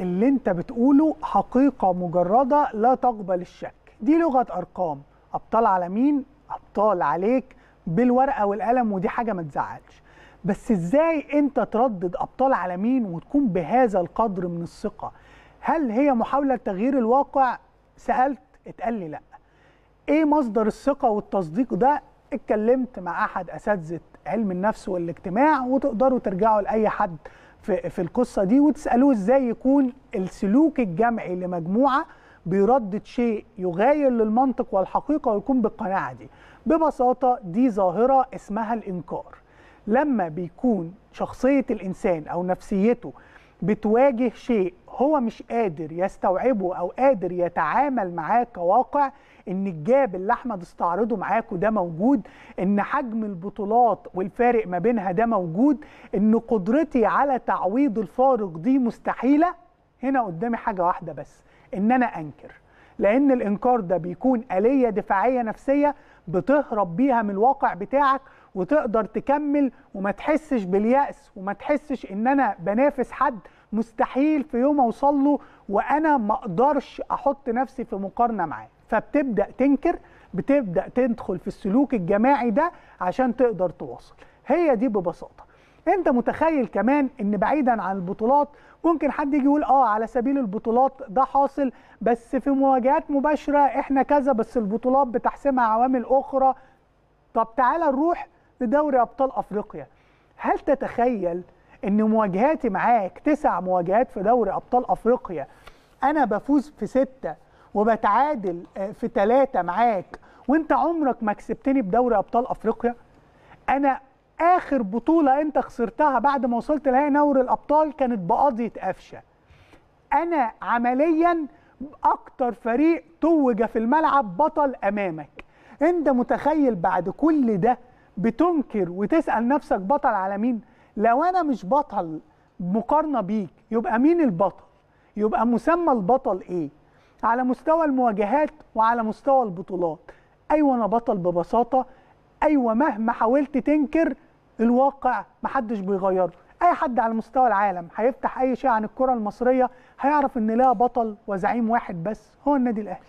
اللي انت بتقوله حقيقة مجردة لا تقبل الشك دي لغة أرقام أبطال على مين؟ أبطال عليك بالورقة والقلم ودي حاجة ما تزعلش بس ازاي انت تردد أبطال على مين وتكون بهذا القدر من الثقة هل هي محاولة تغيير الواقع؟ سألت اتقال لي لأ ايه مصدر الثقة والتصديق ده اتكلمت مع احد اساتذه علم النفس والاجتماع وتقدروا ترجعوا لاي حد في, في القصه دي وتسالوه ازاي يكون السلوك الجمعي لمجموعه بيردد شيء يغاير للمنطق والحقيقه ويكون بالقناعه دي ببساطه دي ظاهره اسمها الانكار لما بيكون شخصيه الانسان او نفسيته بتواجه شيء هو مش قادر يستوعبه او قادر يتعامل معاه كواقع ان الجاب اللي احمد استعرضه معاكم ده موجود ان حجم البطولات والفارق ما بينها ده موجود ان قدرتي على تعويض الفارق دي مستحيله هنا قدامي حاجه واحده بس ان انا انكر لان الانكار ده بيكون اليه دفاعيه نفسيه بتهرب بيها من الواقع بتاعك وتقدر تكمل وما تحسش بالياس وما تحسش ان انا بنافس حد مستحيل في يوم اوصل له وانا ما اقدرش احط نفسي في مقارنه معاه فبتبدا تنكر بتبدا تدخل في السلوك الجماعي ده عشان تقدر تواصل هي دي ببساطه انت متخيل كمان ان بعيدا عن البطولات ممكن حد يجي يقول اه على سبيل البطولات ده حاصل بس في مواجهات مباشره احنا كذا بس البطولات بتحسمها عوامل اخرى طب تعالى نروح لدوري ابطال افريقيا هل تتخيل ان مواجهاتي معاك تسع مواجهات في دوري ابطال افريقيا انا بفوز في سته وبتعادل آه، في ثلاثه معاك وانت عمرك ما كسبتني بدوري ابطال افريقيا انا اخر بطوله انت خسرتها بعد ما وصلت لنهائي دوري الابطال كانت بقضيه قفشه انا عمليا اكتر فريق توج في الملعب بطل امامك انت متخيل بعد كل ده بتنكر وتسال نفسك بطل على مين لو انا مش بطل مقارنه بيك يبقى مين البطل يبقى مسمى البطل ايه على مستوى المواجهات وعلى مستوى البطولات ايوه انا بطل ببساطه ايوه مهما حاولت تنكر الواقع محدش بيغيره اي حد على مستوى العالم هيفتح اي شيء عن الكره المصريه هيعرف ان لها بطل وزعيم واحد بس هو النادي الاهلي